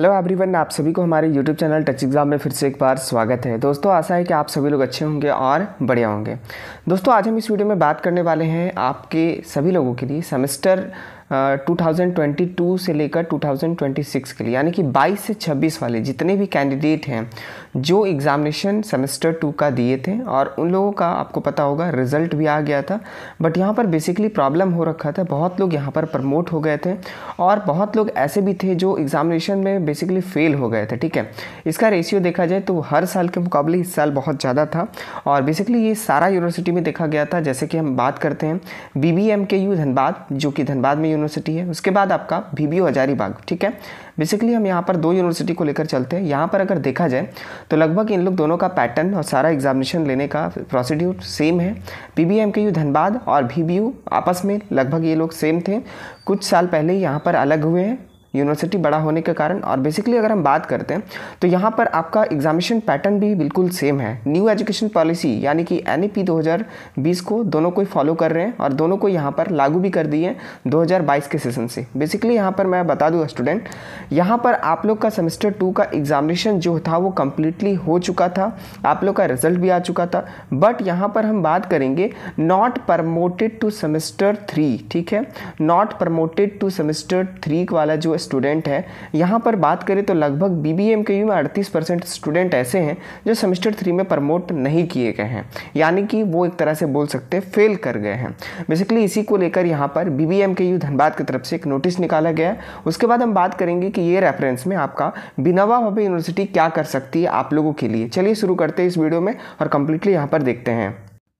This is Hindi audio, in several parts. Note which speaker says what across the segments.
Speaker 1: हेलो एवरीवन आप सभी को हमारे यूट्यूब चैनल टच एग्ज़ाम में फिर से एक बार स्वागत है दोस्तों आशा है कि आप सभी लोग अच्छे होंगे और बढ़िया होंगे दोस्तों आज हम इस वीडियो में बात करने वाले हैं आपके सभी लोगों के लिए सेमेस्टर 2022 से लेकर 2026 के लिए यानी कि 22 से 26 वाले जितने भी कैंडिडेट हैं जो एग्ज़ामिनेशन सेमेस्टर टू का दिए थे और उन लोगों का आपको पता होगा रिज़ल्ट भी आ गया था बट यहाँ पर बेसिकली प्रॉब्लम हो रखा था बहुत लोग यहाँ पर प्रमोट हो गए थे और बहुत लोग ऐसे भी थे जो एग्ज़ामिनेशन में बेसिकली फ़ेल हो गए थे ठीक है इसका रेशियो देखा जाए तो हर साल के मुकाबले इस साल बहुत ज़्यादा था और बेसिकली ये सारा यूनिवर्सिटी में देखा गया था जैसे कि हम बात करते हैं बी के यू धनबाद जो कि धनबाद में यूनिवर्सिटी है उसके बाद आपका बी बी हजारीबाग ठीक है बेसिकली हम यहाँ पर दो यूनिवर्सिटी को लेकर चलते हैं यहाँ पर अगर देखा जाए तो लगभग इन लोग दोनों का पैटर्न और सारा एग्जामिनेशन लेने का प्रोसीड्यूर सेम है P B M K U Dhanbad और भी बी यू आपस में लगभग ये लोग सेम थे कुछ साल पहले यहाँ पर अलग हुए हैं यूनिवर्सिटी बड़ा होने के कारण और बेसिकली अगर हम बात करते हैं तो यहाँ पर आपका एग्जामिनेशन पैटर्न भी बिल्कुल सेम है न्यू एजुकेशन पॉलिसी यानी कि एन 2020 e को दोनों को फॉलो कर रहे हैं और दोनों को यहाँ पर लागू भी कर दिए 2022 के सेशन से बेसिकली यहाँ पर मैं बता दूँ स्टूडेंट यहाँ पर आप लोग का सेमेस्टर टू का एग्जामिनेशन जो था वो कम्प्लीटली हो चुका था आप लोग का रिजल्ट भी आ चुका था बट यहाँ पर हम बात करेंगे not promoted to semester three ठीक है not promoted to semester three वाला जो स्टूडेंट हैं यहाँ पर बात करें तो लगभग B B M K U में अड़तीस परसेंट स्टूडेंट ऐसे हैं जो सेमेस्टर थ्री में प्रमोट नहीं किए गए हैं यानी कि वो एक तरह से बोल सकते हैं फेल कर गए हैं बेसिकली इसी को लेकर यहाँ पर B B M K U Dhanbad की तरफ से एक नोटिस निकाला गया उसके बाद हम बात करेंगे कि ये रेफरेंस में आपका बिनावा भाभी यूनिवर्सिटी क्या कर सकती है आप लोगों के लिए चलिए शुरू करते हैं इस वीडियो में और कम्प्लीटली यहाँ पर देखते हैं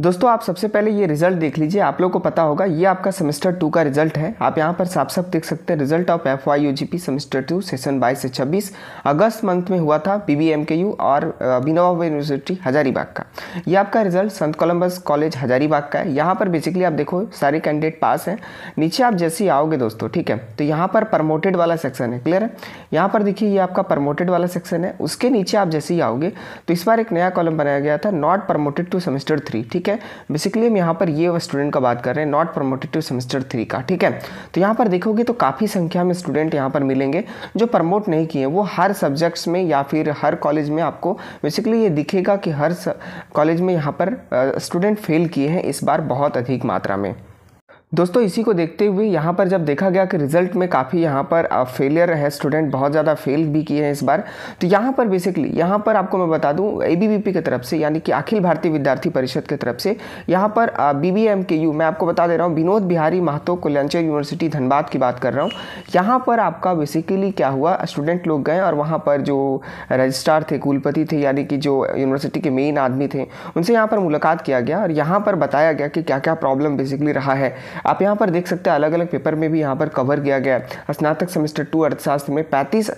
Speaker 1: दोस्तों आप सबसे पहले ये रिजल्ट देख लीजिए आप लोग को पता होगा ये आपका सेमेस्टर टू का रिजल्ट है आप यहाँ पर साफ साफ देख सकते हैं result of F Y U G P semester two session बाईस से छब्बीस अगस्त मंथ में हुआ था P B M K U और अभिनवा यूनिवर्सिटी हजारीबाग का ये आपका रिजल्ट संत कोलम्बस कॉलेज हजारीबाग का है यहाँ पर बेसिकली आप देखो सारे कैंडिडेट पास हैं नीचे आप जैसे ही आओगे दोस्तों ठीक है तो यहाँ पर प्रमोटेड वाला सेक्शन है क्लियर है यहाँ पर देखिए ये आपका प्रमोटेड वाला सेक्शन है उसके नीचे आप जैसे ही आओगे तो इस बार एक नया कॉलम बनाया गया था not promoted to semester three ठीक है ठीक है बेसिकली हम यहाँ पर ये स्टूडेंट का बात कर रहे हैं नॉट प्रमोटेटिव सेमेस्टर थ्री का ठीक है तो यहाँ पर देखोगे तो काफ़ी संख्या में स्टूडेंट यहाँ पर मिलेंगे जो प्रमोट नहीं किए वो हर सब्जेक्ट्स में या फिर हर कॉलेज में आपको बेसिकली ये दिखेगा कि हर कॉलेज में यहाँ पर स्टूडेंट फेल किए हैं इस बार बहुत अधिक मात्रा में दोस्तों इसी को देखते हुए यहाँ पर जब देखा गया कि रिजल्ट में काफ़ी यहाँ पर फेलियर है स्टूडेंट बहुत ज़्यादा फेल भी किए हैं इस बार तो यहाँ पर बेसिकली यहाँ पर आपको मैं बता दूँ ए की तरफ से यानी कि अखिल भारतीय विद्यार्थी परिषद की तरफ से यहाँ पर B B M K U मैं आपको बता दे रहा हूँ विनोद बिहारी महतो कल्याणचर यूनिवर्सिटी धनबाद की बात कर रहा हूँ यहाँ पर आपका बेसिकली क्या हुआ स्टूडेंट लोग गए और वहाँ पर जो रजिस्ट्रार थे कुलपति थे यानी कि जो यूनिवर्सिटी के मेन आदमी थे उनसे यहाँ पर मुलाकात किया गया और यहाँ पर बताया गया कि क्या क्या प्रॉब्लम बेसिकली रहा है आप यहाँ पर देख सकते हैं अलग अलग पेपर में भी यहाँ पर कवर किया गया है स्नातक सेमेस्टर टू अर्थशास्त्र में पैंतीस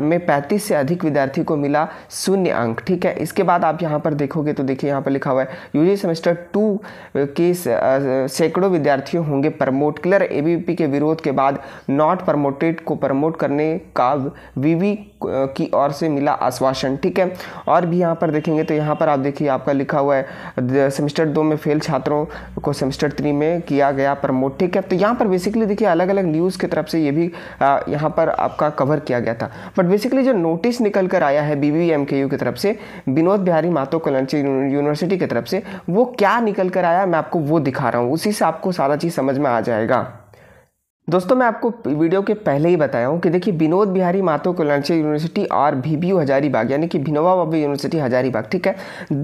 Speaker 1: में पैंतीस से अधिक विद्यार्थी को मिला शून्य अंक ठीक है इसके बाद आप यहाँ पर देखोगे तो देखिए यहाँ पर लिखा हुआ है यूजी सेमेस्टर टू के सैकड़ों विद्यार्थियों होंगे प्रमोट क्लियर ए के विरोध के बाद नॉट प्रमोटेड को प्रमोट करने का वीवी की ओर से मिला आश्वासन ठीक है और भी यहाँ पर देखेंगे तो यहाँ पर आप देखिए आपका लिखा हुआ है सेमेस्टर दो में फेल छात्रों को सेमेस्टर थ्री में किया गया प्रमोट ठीक है तो यहाँ पर बेसिकली देखिए अलग अलग न्यूज़ की तरफ से ये भी यहाँ पर आपका कवर किया गया था बट बेसिकली जो नोटिस निकल कर आया है बी की तरफ से विनोद बिहारी मातो कलंची यूनिवर्सिटी की तरफ से वो क्या निकल कर आया मैं आपको वो दिखा रहा हूँ उसी से आपको सारा चीज़ समझ में आ जाएगा दोस्तों मैं आपको वीडियो के पहले ही बताया हूँ कि देखिए विनोद बिहारी मातो कल्याणचय यूनिवर्सिटी और यू हजारीबाग यानी कि भिनोवा बाबू यूनिवर्सिटी हजारीबाग ठीक है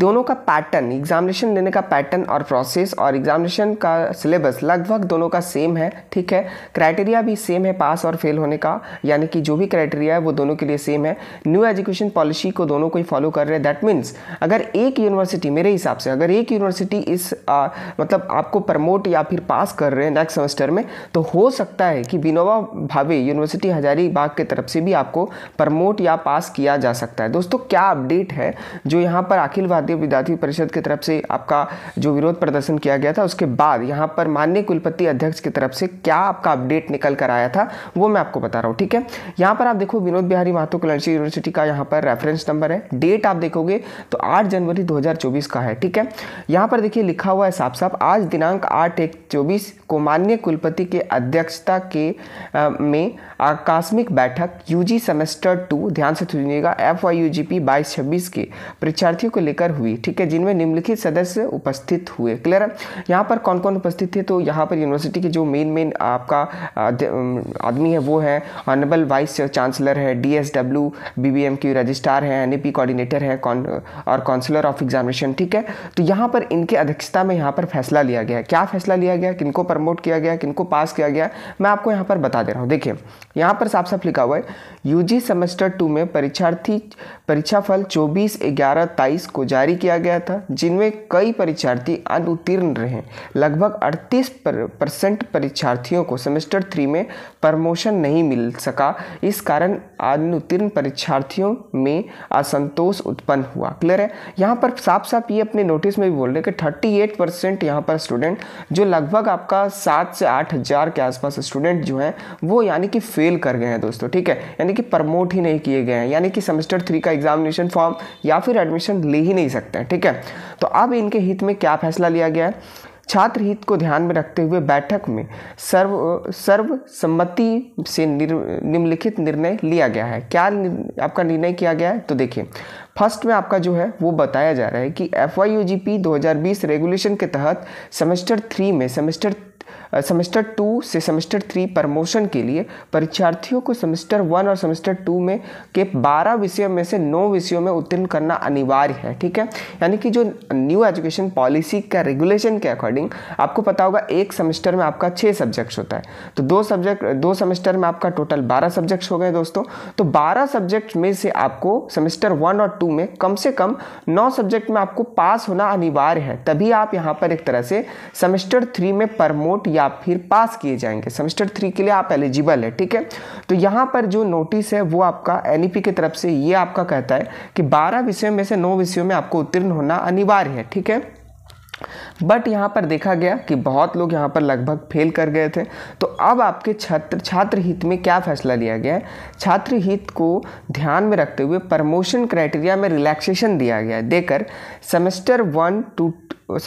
Speaker 1: दोनों का पैटर्न एग्जामिनेशन देने का पैटर्न और प्रोसेस और एग्जामिनेशन का सिलेबस लगभग दोनों का सेम है ठीक है क्राइटेरिया भी सेम है पास और फेल होने का यानी कि जो भी क्राइटेरिया है वो दोनों के लिए सेम है न्यू एजुकेशन पॉलिसी को दोनों को ही फॉलो कर रहे हैं दैट मीन्स अगर एक यूनिवर्सिटी मेरे हिसाब से अगर एक यूनिवर्सिटी इस मतलब आपको प्रमोट या फिर पास कर रहे हैं नेक्स्ट सेमेस्टर में तो हो सकता सकता है कि विनोबा भावे यूनिवर्सिटी हजारीबाग के तरफ से भी आपको प्रमोट या पास किया जा सकता है दोस्तों क्या अपडेट है जो यहाँ पर अखिल भारतीय विद्यार्थी परिषद की तरफ से आपका जो विरोध प्रदर्शन किया गया था उसके बाद यहाँ पर माननीय कुलपति अध्यक्ष की तरफ से क्या आपका अपडेट निकल कर आया था वो मैं आपको बता रहा हूँ ठीक है यहाँ पर आप देखो विनोद बिहारी महातो कलर्सी यूनिवर्सिटी का यहाँ पर रेफरेंस नंबर है डेट आप देखोगे तो आठ जनवरी दो का है ठीक है यहाँ पर देखिए लिखा हुआ है साफ साफ आज दिनांक आठ एक चौबीस को माननीय कुलपति के अध्यक्ष अध्यक्षता के आ, में आकस्मिक बैठक यूजी सेमेस्टर टू ध्यान से सुनिएगा F Y U G P बाईस छब्बीस के परीक्षार्थियों को लेकर हुई ठीक है जिनमें निम्नलिखित सदस्य उपस्थित हुए क्लियर है यहाँ पर कौन कौन उपस्थित थे तो यहाँ पर यूनिवर्सिटी के जो मेन मेन आपका आदमी है वो है ऑनरेबल वाइस चांसलर है D S W B B M की रजिस्ट्रार हैं एन ए पी कोऑर्डिनेटर है कौन और काउंसिलर ऑफ एग्जामिनेशन ठीक है तो यहाँ पर इनके अध्यक्षता में यहाँ पर फैसला लिया गया क्या फैसला लिया गया किनको प्रमोट किया गया किनको पास किया गया मैं आपको यहाँ पर बता दे रहा हूँ देखिए यहाँ पर साफ साफ लिखा हुआ है यूजी सेमेस्टर टू में परीक्षार्थी परीक्षा फल चौबीस ग्यारह तेईस को जारी किया गया था जिनमें कई परीक्षार्थी अनुत्तीर्ण रहे लगभग अड़तीस परसेंट परीक्षार्थियों को सेमेस्टर थ्री में प्रमोशन नहीं मिल सका इस कारण अनुत्तीर्ण परीक्षार्थियों में असंतोष उत्पन्न हुआ क्लियर है यहाँ पर साफ साफ ये अपने नोटिस में भी बोल रहे हैं कि थर्टी एट परसेंट यहाँ पर स्टूडेंट जो लगभग आपका सात से आठ हज़ार के आसपास से स्टूडेंट जो हैं वो यानी कि फेल कर गए हैं दोस्तों ठीक है यानी कि प्रमोट ही नहीं किए गए हैं यानी कि सेमेस्टर थ्री का एग्जामिनेशन फॉर्म या फिर एडमिशन ले ही नहीं सकते ठीक है तो अब इनके हित में क्या फैसला लिया गया है छात्र हित को ध्यान में रखते हुए बैठक में सर्व सर्वसम्मति से निर, निम्नलिखित निर्णय लिया गया है क्या निर, आपका निर्णय किया गया है तो देखिए फर्स्ट में आपका जो है वो बताया जा रहा है कि एफ 2020 रेगुलेशन के तहत सेमेस्टर थ्री में सेमेस्टर सेमेस्टर टू से सेमेस्टर थ्री प्रमोशन के लिए परीक्षार्थियों को सेमेस्टर वन और सेमेस्टर टू में के बारह विषयों में से नौ विषयों में उत्तीर्ण करना अनिवार्य है ठीक है यानी कि जो न्यू एजुकेशन पॉलिसी का रेगुलेशन के अकॉर्डिंग आपको पता होगा एक सेमेस्टर में आपका छः सब्जेक्ट्स होता है तो दो सब्जेक्ट दो सेमेस्टर में आपका टोटल बारह सब्जेक्ट्स हो गए दोस्तों तो बारह सब्जेक्ट में से आपको सेमेस्टर वन और टू में कम से कम नौ सब्जेक्ट में आपको पास होना अनिवार्य है तभी आप यहाँ पर एक तरह से सेमेस्टर थ्री में प्रमोट या आप फिर पास किए जाएंगे सेमेस्टर थ्री के लिए आप एलिजिबल है ठीक है तो यहाँ पर जो नोटिस है वो आपका एन की तरफ से ये आपका कहता है कि बारह विषयों में से नौ विषयों में आपको उत्तीर्ण होना अनिवार्य है ठीक है बट यहाँ पर देखा गया कि बहुत लोग यहाँ पर लगभग फेल कर गए थे तो अब आपके छात्र छात्र हित में क्या फैसला लिया गया है छात्र हित को ध्यान में रखते हुए प्रमोशन क्राइटेरिया में रिलैक्सेशन दिया गया है देकर semester one two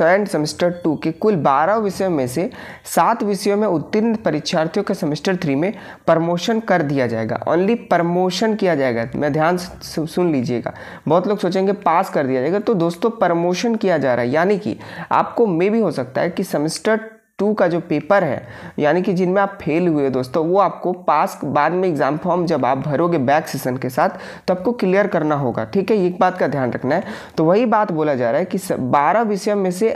Speaker 1: and semester two के कुल बारह विषयों में से सात विषयों में उत्तीर्ण परीक्षार्थियों का सेमेस्टर थ्री में प्रमोशन कर दिया जाएगा ओनली प्रमोशन किया जाएगा मैं ध्यान सुन लीजिएगा बहुत लोग सोचेंगे पास कर दिया जाएगा तो दोस्तों प्रमोशन किया जा रहा है यानी कि आपको मे भी हो सकता है कि सेमेस्टर टू का जो पेपर है यानी कि जिनमें आप फेल हुए दोस्तों वो आपको पास बाद में एग्ज़ाम फॉर्म जब आप भरोगे बैक सेशन के साथ तो आपको क्लियर करना होगा ठीक है एक बात का ध्यान रखना है तो वही बात बोला जा रहा है कि बारह विषय में से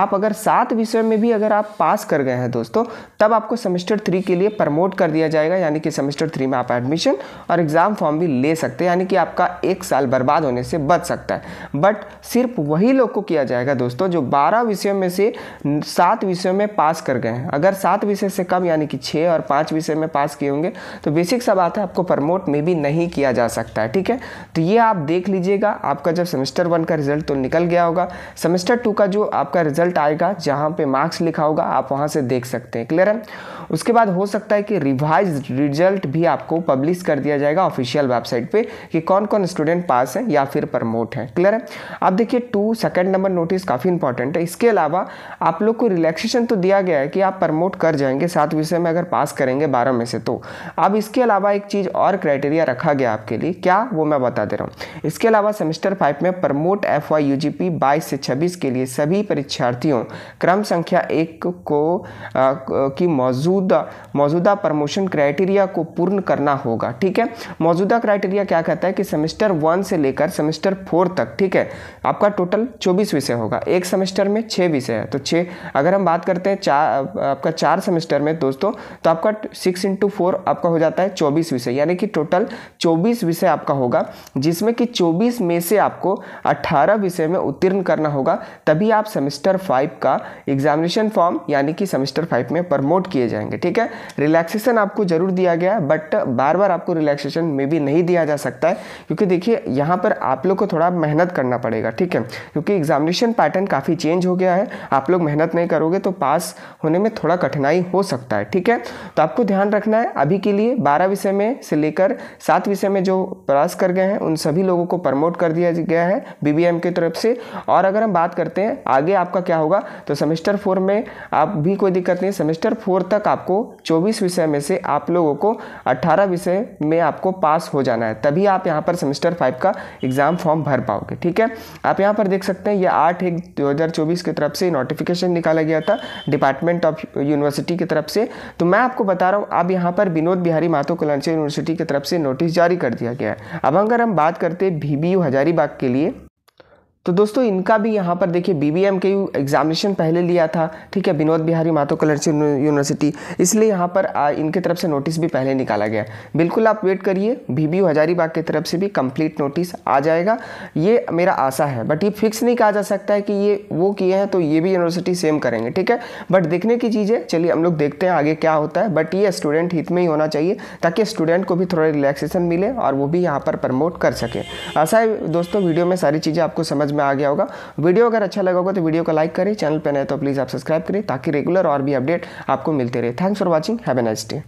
Speaker 1: आप अगर सात विषय में भी अगर आप पास कर गए हैं दोस्तों तब आपको सेमेस्टर थ्री के लिए प्रमोट कर दिया जाएगा यानी कि सेमेस्टर थ्री में आप एडमिशन और एग्ज़ाम फॉर्म भी ले सकते हैं यानी कि आपका एक साल बर्बाद होने से बच सकता है बट सिर्फ वही लोग को किया जाएगा दोस्तों जो बारह विषयों में से सात विषयों में पास कर गए हैं अगर सात विषय से कम यानी कि छः और पाँच विषय में पास किए होंगे तो बेसिक सब आता है आपको प्रमोट में भी नहीं किया जा सकता है ठीक है तो ये आप देख लीजिएगा आपका जब सेमेस्टर वन का रिजल्ट तो निकल गया होगा सेमेस्टर टू का जो आपका रिजल्ट आएगा जहाँ पर मार्क्स लिखा होगा आप वहाँ से देख सकते हैं क्लियर है उसके बाद हो सकता है कि रिवाइज रिजल्ट भी आपको पब्लिश कर दिया जाएगा ऑफिशियल वेबसाइट पे कि कौन कौन स्टूडेंट पास है या फिर प्रमोट है क्लियर है आप देखिए टू सेकेंड नंबर नोटिस काफ़ी इंपॉर्टेंट है इसके अलावा आप लोग को रिलैक्सेशन तो दिया दिया गया है कि आप प्रमोट कर जाएंगे सात विषय में अगर पास करेंगे बारह में से तो अब इसके अलावा एक चीज़ और क्राइटेरिया रखा गया आपके लिए क्या वो मैं बता दे रहा हूँ इसके अलावा सेमेस्टर फाइव में promote F Y U G P बाईस से छब्बीस के लिए सभी परीक्षार्थियों क्रम संख्या एक को आ, की मौजूदा मौजूदा प्रमोशन क्राइटेरिया को पूर्ण करना होगा ठीक है मौजूदा क्राइटेरिया क्या कहता है कि सेमेस्टर वन से लेकर सेमेस्टर फोर तक ठीक है आपका टोटल चौबीस विषय होगा एक सेमेस्टर में छः विषय है तो छः अगर हम बात करते हैं चार आपका चार सेमेस्टर में दोस्तों तो आपका सिक्स इंटू फोर आपका हो जाता है चौबीस विषय यानी कि टोटल चौबीस विषय आपका होगा जिसमें कि चौबीस में से आपको अट्ठारह विषय में उत्तीर्ण करना होगा तभी आप सेमेस्टर फाइव का एग्जामिनेशन फॉर्म यानी कि सेमेस्टर फाइव में प्रमोट किए जाएंगे ठीक है रिलैक्सेशन आपको जरूर दिया गया बट बार बार आपको रिलैक्सेशन में भी नहीं दिया जा सकता है क्योंकि देखिए यहाँ पर आप लोग को थोड़ा मेहनत करना पड़ेगा ठीक है क्योंकि एग्जामिनेशन पैटर्न काफ़ी चेंज हो गया है आप लोग मेहनत नहीं करोगे तो पास होने में थोड़ा कठिनाई हो सकता है ठीक है तो आपको ध्यान रखना है अभी के लिए बारह विषय में से लेकर सात विषय में जो पास कर गए हैं उन सभी लोगों को प्रमोट कर दिया गया है बीबीएम की तरफ से और अगर हम बात करते हैं आगे आपका क्या होगा तो सेमेस्टर फोर में आप भी कोई दिक्कत नहीं सेमेस्टर फोर तक आपको चौबीस विषय में से आप लोगों को अट्ठारह विषय में आपको पास हो जाना है तभी आप यहाँ पर सेमेस्टर फाइव का एग्ज़ाम फॉर्म भर पाओगे ठीक है आप यहाँ पर देख सकते हैं ये आठ एक दो की तरफ से नोटिफिकेशन निकाला गया था डिपार्टमेंट ऑफ यूनिवर्सिटी की तरफ से तो मैं आपको बता रहा हूँ अब यहाँ पर विनोद बिहारी मातो कलांचल यूनिवर्सिटी की तरफ से नोटिस जारी कर दिया गया है अब अगर हम बात करते हैं भी हजारीबाग के लिए तो दोस्तों इनका भी यहाँ पर देखिए बी बी एम के एग्जामिनेशन पहले लिया था ठीक है विनोद बिहारी मातो कलर्स यूनिवर्सिटी इसलिए यहाँ पर आ, इनके तरफ से नोटिस भी पहले निकाला गया बिल्कुल आप वेट करिए बी बी हजारीबाग की तरफ से भी कंप्लीट नोटिस आ जाएगा ये मेरा आशा है बट ये फिक्स नहीं कहा जा सकता है कि ये वो किए हैं तो ये भी यूनिवर्सिटी सेम करेंगे ठीक है बट देखने की चीज़ है चलिए हम लोग देखते हैं आगे क्या होता है बट ये स्टूडेंट हित में ही होना चाहिए ताकि स्टूडेंट को भी थोड़ा रिलैक्सेशन मिले और वो भी यहाँ पर प्रमोट कर सके आशा है दोस्तों वीडियो में सारी चीज़ें आपको समझ में आ गया होगा वीडियो अगर अच्छा लगा होगा तो वीडियो को लाइक करें चैनल पर नए तो प्लीज़ आप सब्सक्राइब करें ताकि रेगुलर और भी अपडेट आपको मिलते रहे thanks for watching have a nice day